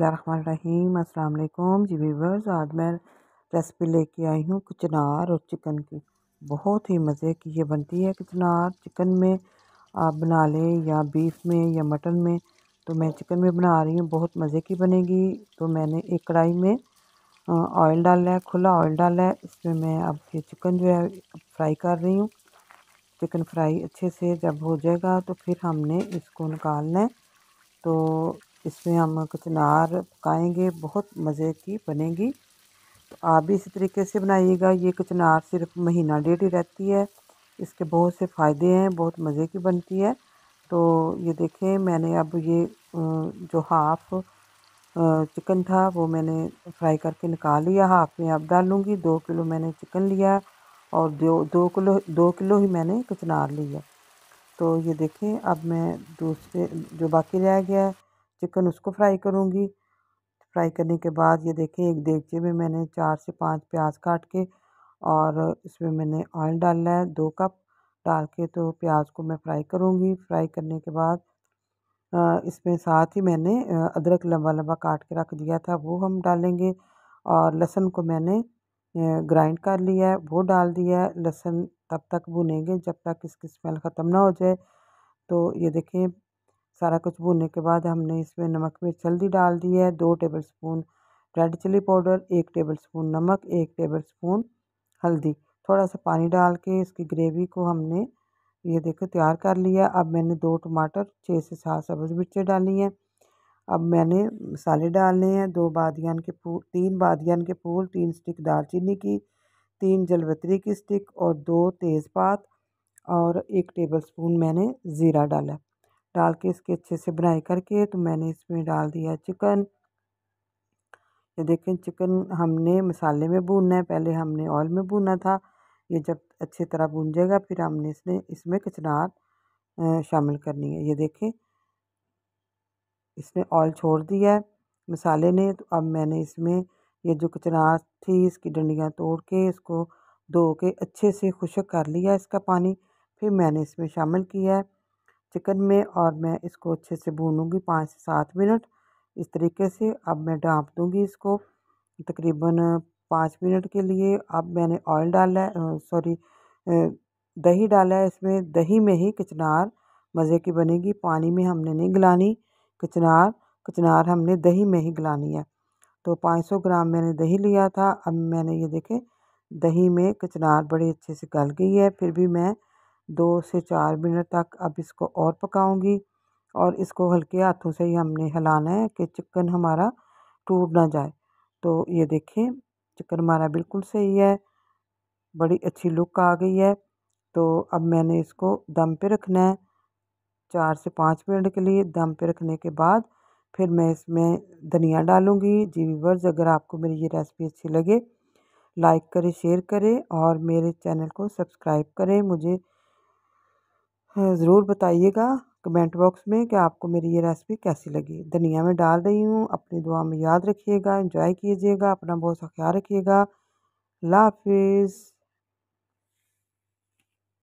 बसमीम अल्लाम जी वीवर्स आज मैं रेसिपी लेके आई हूँ कचनार और चिकन की बहुत ही मज़े की ये बनती है कचनार चिकन में आप बना लें या बीफ में या मटन में तो मैं चिकन में बना रही हूँ बहुत मज़े की बनेगी तो मैंने एक कढ़ाई में ऑयल डाला है खुला ऑयल डाला है इसमें मैं अब ये चिकन जो है फ्राई कर रही हूँ चिकन फ्राई अच्छे से जब हो जाएगा तो फिर हमने इसको निकालना है तो इसमें हम कुछ नार पकाएंगे बहुत मज़े की बनेगी तो आप भी इसी तरीके से बनाइएगा ये कुछ नार सिर्फ महीना डेढ़ ही रहती है इसके बहुत से फ़ायदे हैं बहुत मज़े की बनती है तो ये देखें मैंने अब ये जो हाफ़ चिकन था वो मैंने फ्राई करके निकाल लिया हाफ में अब डालूँगी दो किलो मैंने चिकन लिया और दो दो किलो दो किलो ही मैंने कचनार लिया तो ये देखें अब मैं दूसरे जो बाकी रह गया है चिकन उसको फ्राई करूँगी फ्राई करने के बाद ये देखें एक देगचे में मैंने चार से पाँच प्याज काट के और इसमें मैंने ऑयल डाला है दो कप डाल के तो प्याज को मैं फ्राई करूँगी फ्राई करने के बाद इसमें साथ ही मैंने अदरक लंबा लंबा काट के रख दिया था वो हम डालेंगे और लहसुन को मैंने ग्राइंड कर लिया है वो डाल दिया है लहसुन तब तक भुनेंगे जब तक इसकी स्मेल ख़त्म ना हो जाए तो ये देखें सारा कुछ भूनने के बाद हमने इसमें नमक मिर्च हल्दी डाल दी है दो tablespoon red chilli powder एक टेबल स्पून नमक एक टेबल स्पून हल्दी थोड़ा सा पानी डाल के इसकी ग्रेवी को हमने ये देखो तैयार कर लिया अब मैंने दो टमाटर छः से सात सब्ज़ मिर्चें डाली हैं अब मैंने मसाले डालने हैं दो बादियान के फूल तीन बादियान के फूल तीन स्टिक दालचीनी की तीन जलबतरी की स्टिक और दो तेज़पात और एक टेबल स्पून मैंने ज़ीरा डाला डाल के इसके अच्छे से बनाई करके तो मैंने इसमें डाल दिया चिकन ये देखें चिकन हमने मसाले में भूनना है पहले हमने ऑयल में भूना था ये जब अच्छी तरह भून जाएगा फिर हमने इसने इसमें कचनार शामिल करनी है ये देखें इसने ऑयल छोड़ दिया है मसाले ने तो अब मैंने इसमें ये जो कचनार थी इसकी डंडियाँ तोड़ के इसको धो के अच्छे से खुशक कर लिया इसका पानी फिर मैंने इसमें शामिल किया है चिकन में और मैं इसको अच्छे से भूनूंगी पाँच से सात मिनट इस तरीके से अब मैं डाँप दूंगी इसको तकरीबन पाँच मिनट के लिए अब मैंने ऑयल डाला है सॉरी दही डाला है इसमें दही में ही कचनार मज़े की बनेगी पानी में हमने नहीं गलानी कचनार कचनार हमने दही में ही गलानी है तो 500 ग्राम मैंने दही लिया था अब मैंने ये देखे दही में कचनार बड़ी अच्छे से गल गई है फिर भी मैं दो से चार मिनट तक अब इसको और पकाऊंगी और इसको हल्के हाथों से ही हमने हिलाना है कि चिकन हमारा टूट ना जाए तो ये देखें चिकन हमारा बिल्कुल सही है बड़ी अच्छी लुक आ गई है तो अब मैंने इसको दम पे रखना है चार से पाँच मिनट के लिए दम पे रखने के बाद फिर मैं इसमें धनिया डालूँगी जी वीवर्स अगर आपको मेरी ये रेसिपी अच्छी लगे लाइक करें शेयर करें और मेरे चैनल को सब्सक्राइब करें मुझे हाँ, ज़रूर बताइएगा कमेंट बॉक्स में कि आपको मेरी ये रेसिपी कैसी लगी धनिया में डाल रही हूँ अपनी दुआ में याद रखिएगा इंजॉय कीजिएगा अपना बहुत सा ख्याल रखिएगा अल्लाह हाफिज़